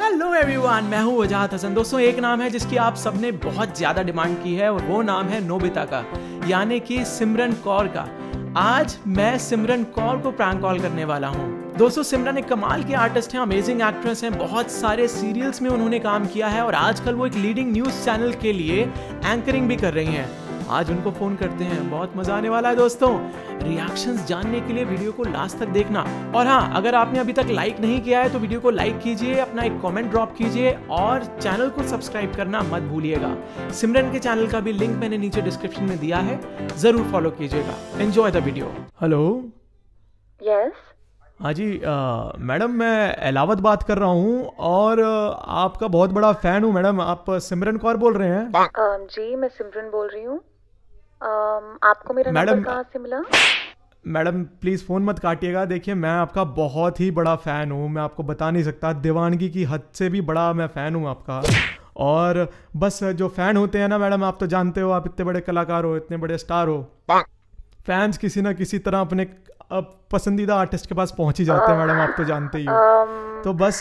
Hello everyone मैं हूं वजाहत हसन दोस्तों एक नाम है जिसकी आप सबने बहुत ज़्यादा डिमांड की है और वो नाम है नोबिता का यानी कि सिमरन कौर का आज मैं सिमरन कौर को प्रैंक कॉल करने वाला हूं दोस्तों सिमरन एक कमाल के आर्टिस्ट हैं अमेजिंग एक्ट्रेस हैं बहुत सारे सीरियल्स में उन्होंने काम किया है और आजकल वो एक लीडिंग न्यूज़ चैनल के लिए एंकरिंग भी कर रही हैं आज उनको फ़ोन करते हैं बहुत मज़ा आने वाला है दोस्तों रिएक्शंस जानने के लिए वीडियो को लास्ट तक देखना और हाँ अगर आपने अभी तक लाइक नहीं किया है तो वीडियो को लाइक कीजिए अपना एक कॉमेंट ड्रॉप कीजिए और चैनल को सब्सक्राइब करना मत भूलिएगा सिमरन के चैनल का भी लिंक मैंने नीचे डिस्क्रिप्शन में दिया है ज़रूर फॉलो कीजिएगा एंजॉय द वीडियो हेलो हाँ जी मैडम मैं अलावत बात कर रहा हूँ और आपका बहुत बड़ा फैन हूँ मैडम आप सिमरन कौर बोल रहे हैं जी मैं सिमरन बोल रही हूँ आपको मेरा मैडम कहाँ से मिला मैडम प्लीज़ फ़ोन मत काटिएगा देखिए मैं आपका बहुत ही बड़ा फ़ैन हूँ मैं आपको बता नहीं सकता दीवानगी की हद से भी बड़ा मैं फ़ैन हूँ आपका और बस जो फ़ैन होते हैं ना मैडम आप तो जानते हो आप इतने बड़े कलाकार हो इतने बड़े स्टार हो फैंस किसी ना किसी तरह अपने पसंदीदा आर्टिस्ट के पास पहुंच ही जाते हैं मैडम आप तो जानते ही हो तो बस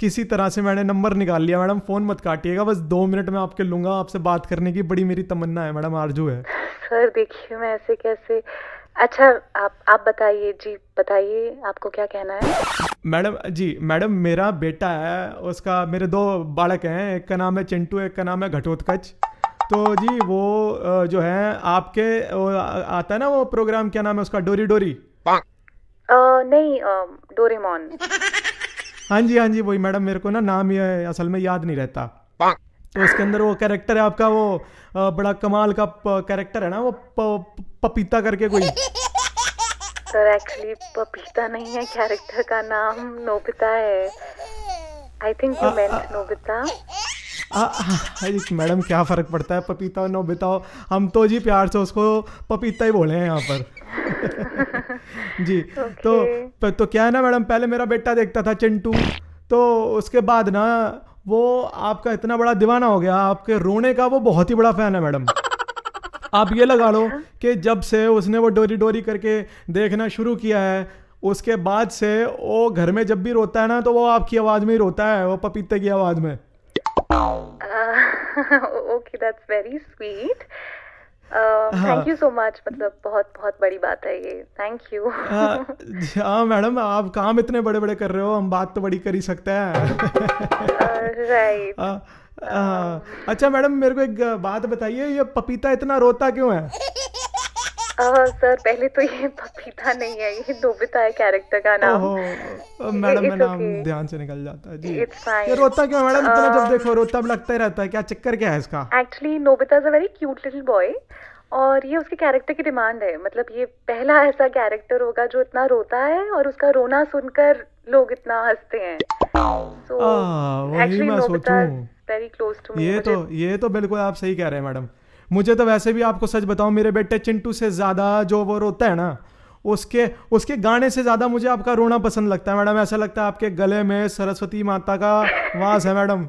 किसी तरह से मैंने नंबर निकाल लिया मैडम फ़ोन मत काटिएगा बस दो मिनट में आपके लूंगा आपसे बात करने की बड़ी मेरी तमन्ना है मैडम आरजू है सर देखिए मैं ऐसे कैसे अच्छा आप आप बताइए जी बताइए आपको क्या कहना है मैडम जी मैडम मेरा बेटा है उसका मेरे दो बालक हैं एक का नाम है चिंटू एक का नाम है घटोत्कच तो जी वो जो है आपके आता है ना वो प्रोग्राम क्या नाम है उसका डोरी डोरी आ, नहीं डोरेमोन हाँ जी हाँ जी वही मैडम मेरे को ना नाम ये असल में याद नहीं रहता तो उसके अंदर वो कैरेक्टर है आपका वो बड़ा कमाल का कैरेक्टर है ना वो प, पपीता करके कोई सर एक्चुअली पपीता नहीं है कैरेक्टर का नाम नोबिता है I think you meant Nobita madam क्या फ़र्क पड़ता है पपीता नो बिताओ हम तो जी प्यार से उसको पपीता ही बोले हैं यहाँ पर जी okay. तो तो क्या है ना मैडम पहले मेरा बेटा देखता था चिंटू तो उसके बाद ना वो आपका इतना बड़ा दीवाना हो गया आपके रोने का वो बहुत ही बड़ा फ़ैन है मैडम आप ये लगा लो अच्छा। कि जब से उसने वो डोरी डोरी करके देखना शुरू किया है उसके बाद से वो घर में जब भी रोता है ना तो वो आपकी आवाज़ में ही रोता है वो पपीते की आवाज़ में okay that's very sweet thank you so much मतलब बहुत बहुत बड़ी बात है ये थैंक यू uh, हाँ मैडम आप काम इतने बड़े बड़े कर रहे हो हम बात तो बड़ी कर ही सकते हैं राइट uh, uh, um. अच्छा मैडम मेरे को एक बात बताइए ये पपीता इतना रोता क्यों है हाँ, हाँ, सर पहले तो ये पपीता नहीं है ये नोबिता है कैरेक्टर का नाम मैडम का नाम ध्यान से निकल जाता है जी ये रोता क्यों मैडम इतना जब देखो रोता भी लगता ही रहता है क्या चक्कर क्या है इसका actually Nobita is a very cute little boy और ये उसके कैरेक्टर की डिमांड है मतलब ये पहला ऐसा कैरेक्टर होगा जो इतना रोता है और उसका रोना सुनकर लोग इतना हंसते हैं so actually so, very close to me ये तो ये तो बिल्कुल आप सही कह रहे हैं मैडम मुझे तो वैसे भी आपको सच बताऊं मेरे बेटे चिंटू से ज़्यादा जो वो रोता है ना उसके उसके गाने से ज़्यादा मुझे आपका रोना पसंद लगता है मैडम ऐसा लगता है आपके गले में सरस्वती माता का वास है मैडम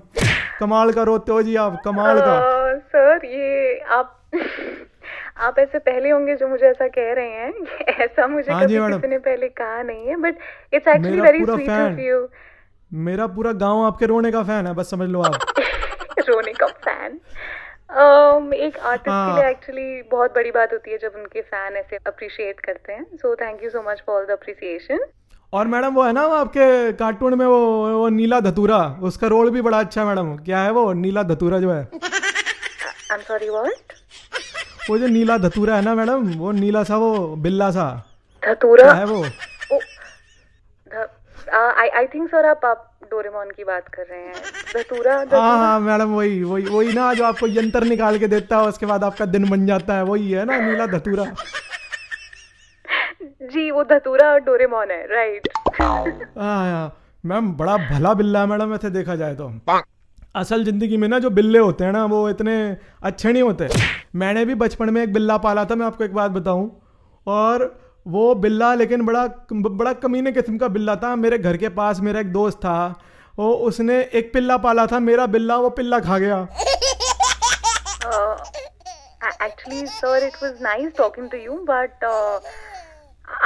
कमाल का रोते हो जी आप कमाल का हाँ, सर ये आप आप ऐसे पहले होंगे जो मुझे ऐसा कह रहे हैं ऐसा मुझे हाँ कभी किसी ने पहले कहा नहीं है but it's actually very sweet of you मेरा पूरा गांव आपके रोने का फैन है बस समझ लो आप रोने का फैन um, एक आर्टिस्ट के हाँ। लिए एक्चुअली बहुत बड़ी बात होती है जब उनके फैन ऐसे अप्रिशिएट करते हैं so thank you so much for the appreciation और मैडम वो है ना आपके कार्टून में वो वो नीला धतूरा उसका रोल भी बड़ा अच्छा है मैडम क्या है वो नीला धतूरा जो है I'm sorry, what? वो जो नीला धतूरा है ना मैडम वो नीला सा वो बिल्ला सा धतूरा है वो आई आई थिंक सर आप आप डोरेमोन की बात कर रहे हैं हाँ हाँ मैडम वही वही वही ना जो आपको यंत्र निकाल के देता है उसके बाद आपका दिन बन जाता है वही है ना नीला धतूरा जी वो धतूरा और डोरेमोन है राइट हाँ, हाँ मैम बड़ा भला बिल्ला है मैडम ऐसे देखा जाए तो असल ज़िंदगी में ना जो बिल्ले होते हैं ना वो इतने अच्छे नहीं होते मैंने भी बचपन में एक बिल्ला पाला था मैं आपको एक बात बताऊं और वो बिल्ला लेकिन बड़ा बड़ा कमीने किस्म का बिल्ला था मेरे घर के पास मेरा एक दोस्त था वो उसने एक पिल्ला पाला था मेरा बिल्ला वो पिल्ला खा गया actually sir it was nice talking to you but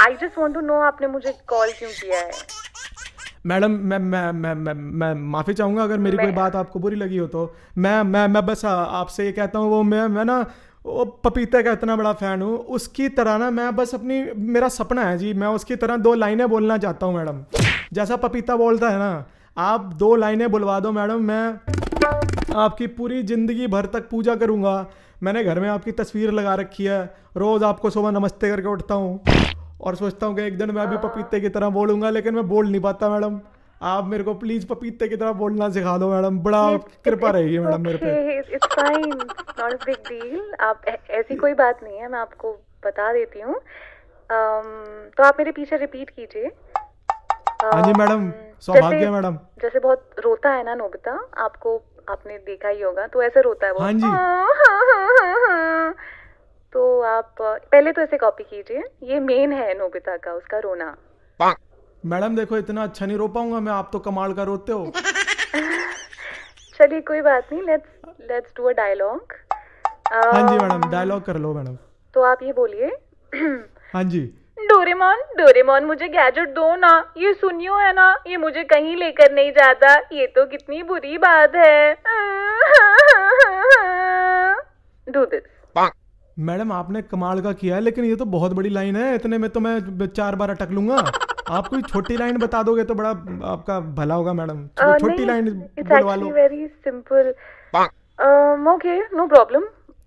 I just want to know आपने मुझे कॉल क्यों किया है मैडम मैं मैं मैं मैं, मैं माफ़ी चाहूँगा अगर मेरी कोई बात आपको बुरी लगी हो तो मैं मैं मैं बस आपसे ये कहता हूँ वो मैं मैं ना वो पपीते का इतना बड़ा फ़ैन हूँ उसकी तरह ना मैं बस अपनी मेरा सपना है जी मैं उसकी तरह दो लाइनें बोलना चाहता हूँ मैडम जैसा पपीता बोलता है ना आप दो लाइनें बुलवा दो मैडम मैं आपकी पूरी ज़िंदगी भर तक पूजा करूँगा मैंने घर में आपकी तस्वीर लगा रखी है रोज़ आपको सुबह नमस्ते करके उठता हूँ और सोचता हूँ कि एक दिन मैं भी पपीते की तरह बोलूँगा लेकिन मैं बोल नहीं पाता मैडम आप मेरे को प्लीज पपीते की तरह बोलना सिखा दो मैडम बड़ा कृपा रहेगी मैडम मेरे पे it's fine not big deal आप ऐसी कोई बात नहीं है मैं आपको बता देती हूँ um, तो आप मेरे पीछे रिपीट कीजिए हाँ जी मैडम um, सौभाग्य मैडम जैसे बहुत रोता है ना नोबिता आपको आपने देखा ही होगा तो ऐसे रोता है वो हाँ जी हाँ, हाँ, हाँ, तो आप पहले तो ऐसे कॉपी कीजिए ये मेन है नोबिता का उसका रोना मैडम देखो इतना अच्छा नहीं रो पाऊंगा मैं आप तो कमाल का रोते हो चलिए कोई बात नहीं let's let's do a dialogue हाँ जी मैडम डायलॉग um, कर लो मैडम तो आप ये बोलिए हाँ जी डोरेमोन डोरेमोन मुझे गैजेट दो ना ये सुनियो है ना ये मुझे कहीं लेकर नहीं जाता ये तो कितनी बुरी बात है डू दिस मैडम आपने कमाल का किया है लेकिन ये तो बहुत बड़ी लाइन है इतने में तो मैं चार बार अटक लूंगा आप कोई छोटी लाइन बता दोगे तो बड़ा आपका भला होगा मैडम छोटी लाइन बोलवा लो very simple okay no problem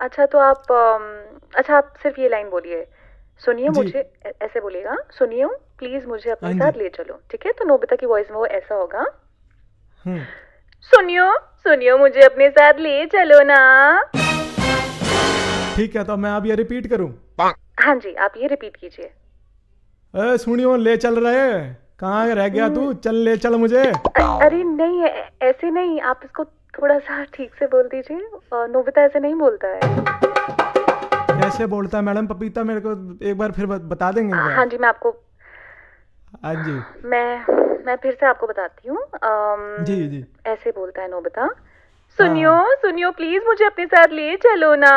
अच्छा तो आप uh, अच्छा आप सिर्फ ये लाइन बोलिए सुनिए मुझे ऐसे बोलिएगा सुनिए प्लीज मुझे अपने हाँ साथ ले चलो ठीक है तो नोबिता की वॉइस में वो ऐसा होगा हम्म। सुनियो सुनियो मुझे अपने साथ ले चलो ना ठीक है तो मैं आप ये रिपीट करूं हाँ जी आप ये रिपीट कीजिए सुनियो ले चल रहे कहाँ रह गया तू हम्म। चल ले चल मुझे अरे नहीं ऐसे नहीं आप इसको थोड़ा सा ठीक से बोल दीजिए नोबिता ऐसे नहीं बोलता है कैसे बोलता है मैडम पपीता मेरे को एक बार फिर बता देंगे हाँ जी मैं आपको हाँ जी मैं मैं फिर से आपको बताती हूँ जी जी ऐसे बोलता है नोबिता सुनियो हाँ। सुनियो प्लीज मुझे अपने साथ ले चलो ना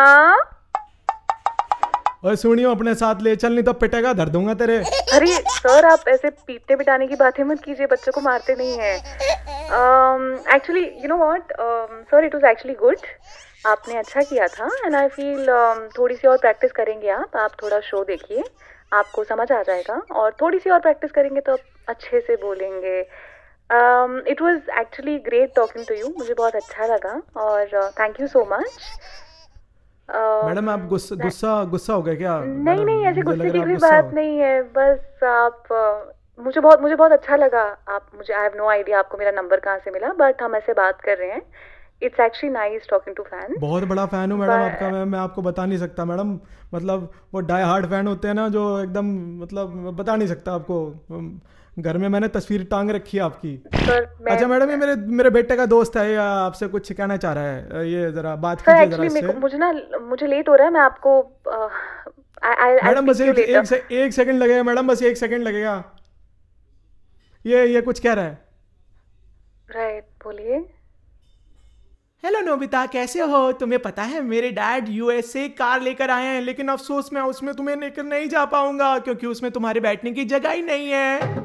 और सुनियो अपने साथ ले चल नहीं तो पिटेगा धर दूंगा तेरे अरे सर आप ऐसे पीटने पिटाने की बात मत कीजिए बच्चों को मारते नहीं है actually you know what sir it was actually good आपने अच्छा किया था एंड आई फील um, थोड़ी सी और प्रैक्टिस करेंगे आप आप थोड़ा शो देखिए आपको समझ आ जाएगा और थोड़ी सी और प्रैक्टिस करेंगे तो आप अच्छे से बोलेंगे it was actually great talking to you मुझे बहुत अच्छा लगा और thank you so much madam आप गुस्सा गुस्सा गुस्सा हो गया क्या नहीं नहीं ऐसे गुस्से की कोई बात नहीं है बस आप मुझे बहुत मुझे बहुत अच्छा लगा आप मुझे आई हैव नो आइडिया आपको मेरा नंबर कहाँ से मिला बट हम ऐसे बात कर रहे हैं it's actually nice talking to fan बहुत बड़ा फैन हूँ मैडम आपका मैं मैं आपको बता नहीं सकता मैडम मतलब वो डाई हार्ड फैन होते हैं ना जो एकदम मतलब बता नहीं सकता आपको घर में मैंने तस्वीर टांग रखी है आपकी अच्छा मैडम ये मेरे मेरे बेटे का दोस्त है या आपसे कुछ कहना चाह रहा है ये जरा बात कीजिए जरा मुझे ना मुझे लेट हो रहा है मैं आपको मैडम बस एक एक, से, एक सेकंड लगेगा मैडम बस एक सेकंड लगेगा ये ये कुछ कह रहा है राइट बोलिए हेलो नोबिता कैसे हो तुम्हें पता है मेरे डैड यूएसए कार लेकर आए हैं लेकिन अफसोस मैं उसमें तुम्हें लेकर नहीं जा पाऊंगा क्योंकि उसमें तुम्हारे बैठने की जगह ही नहीं है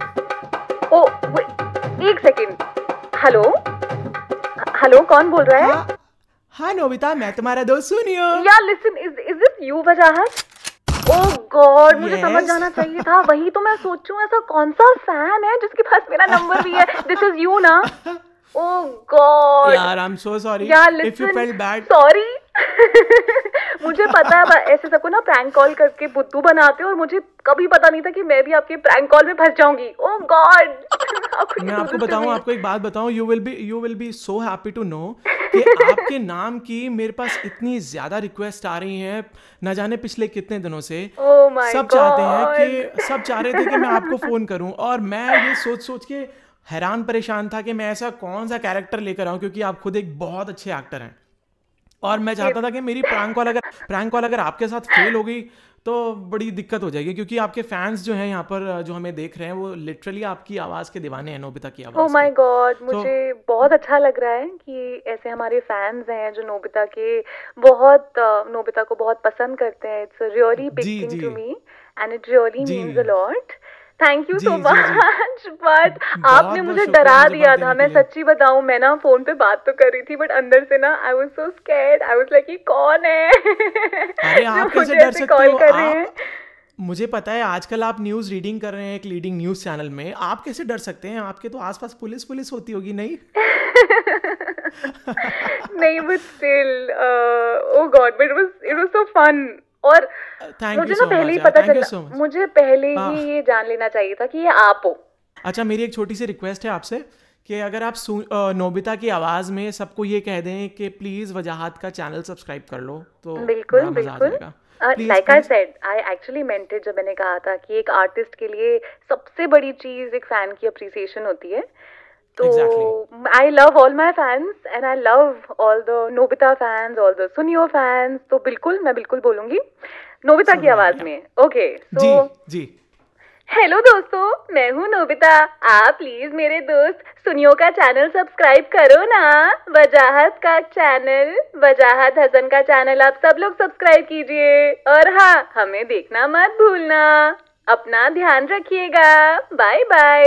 ओ एक सेकंड हेलो हेलो कौन बोल रहा है हाँ, हाँ, नोबिता मैं तुम्हारा दोस्त सुनियो या listen is is this you वजह ओ गॉड मुझे yes. समझ जाना चाहिए था वही तो मैं सोचूं ऐसा कौन सा फैन है जिसके पास मेरा नंबर भी है दिस इज यू ना oh god यार I am so sorry if you felt bad sorry मुझे पता है ऐसे सबको ना प्रैंक कॉल करके बुद्धू बनाते हो और मुझे कभी पता नहीं था कि मैं भी आपके प्रैंक कॉल में फंस जाऊंगी ओ oh गॉड मैं आपको बताऊं आपको एक बात बताऊं you will be you will be so happy to know कि आपके नाम की मेरे पास इतनी ज्यादा रिक्वेस्ट आ रही है ना जाने पिछले कितने दिनों से oh सब God. चाहते हैं कि सब चाह रहे थे कि मैं आपको फोन करूं और मैं ये सोच सोच के हैरान परेशान था कि मैं ऐसा कौन सा कैरेक्टर लेकर आऊं क्योंकि आप खुद एक बहुत अच्छे एक्टर हैं और मैं चाहता था कि मेरी प्रैंक कॉल अगर प्रैंक कॉल अगर आपके साथ फेल हो गई तो बड़ी दिक्कत हो जाएगी क्योंकि आपके फैंस जो हैं यहाँ पर जो हमें देख रहे हैं वो लिटरली आपकी आवाज के दीवाने हैं नोबिता की आवाज ओह माय गॉड मुझे so, बहुत अच्छा लग रहा है कि ऐसे हमारे फैंस हैं जो नोबिता के बहुत नोबिता को बहुत पसंद करते हैं it's really big thing to me and it really means a lot thank you so much but आपने तो मुझे डरा दिया था मैं सच्ची बताऊं मैं ना फोन पे बात तो कर रही थी बट अंदर से ना I was so scared I was like ये कौन है अरे आप कैसे डर सकते हो कर रहे हैं मुझे पता है आजकल आप न्यूज रीडिंग कर रहे हैं एक लीडिंग न्यूज चैनल में आप कैसे डर सकते हैं आपके तो आसपास पुलिस पुलिस होती होगी नहीं नहीं but still oh God but it was it was so fun और uh, मुझे ना पहले ही पता चला मुझे पहले ही ये जान लेना चाहिए था कि ये आप हो अच्छा मेरी एक छोटी सी रिक्वेस्ट है आपसे कि अगर आप नोबिता की आवाज में सबको ये कह दें कि प्लीज वजाहत का चैनल सब्सक्राइब कर लो तो बिल्कुल बिल्कुल like I said I actually meant it जब मैंने कहा था कि एक आर्टिस्ट के लिए सबसे बड़ी चीज एक फैन की अप्रिसिएशन होती है तो I love all my fans and I love all the Nobita fans all the Suneo fans तो बिल्कुल मैं बिल्कुल बोलूंगी नोबिता की आवाज में ओके सो जी हेलो दोस्तों मैं हूँ नोबिता आप प्लीज मेरे दोस्त सुनियो का चैनल सब्सक्राइब करो ना वजाहत का चैनल वजाहत हसन का चैनल आप सब लोग सब्सक्राइब कीजिए और हाँ हमें देखना मत भूलना अपना ध्यान रखिएगा bye bye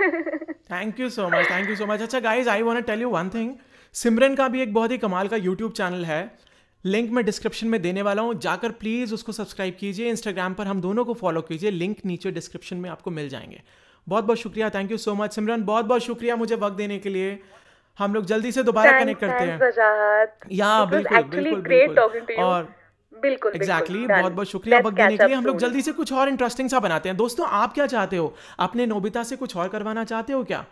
thank you so much thank you so much अच्छा guys I want tell you one thing Simran का भी एक बहुत ही कमाल का यूट्यूब चैनल है लिंक मैं डिस्क्रिप्शन में देने वाला हूँ जाकर प्लीज़ उसको सब्सक्राइब कीजिए इंस्टाग्राम पर हम दोनों को फॉलो कीजिए लिंक नीचे डिस्क्रिप्शन में आपको मिल जाएंगे बहुत बहुत शुक्रिया thank you so much Simran बहुत बहुत शुक्रिया मुझे वक्त देने के लिए हम लोग जल्दी से दोबारा कनेक्ट करते हैं या बिल्कुल बिल्कुल, बिल्कुल। और बिल्कुल एग्जैक्टली exactly, बहुत बहुत शुक्रिया वक्त देने के लिए हम लोग जल्दी से कुछ और इंटरेस्टिंग सा बनाते हैं दोस्तों आप क्या चाहते हो अपने नोबिता से कुछ और करवाना चाहते हो क्या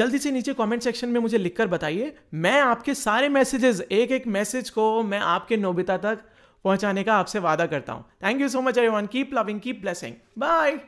जल्दी से नीचे कमेंट सेक्शन में मुझे लिखकर बताइए मैं आपके सारे मैसेजेस एक एक मैसेज को मैं आपके नोबिता तक पहुंचाने का आपसे वादा करता हूं thank you so much everyone keep loving keep blessing bye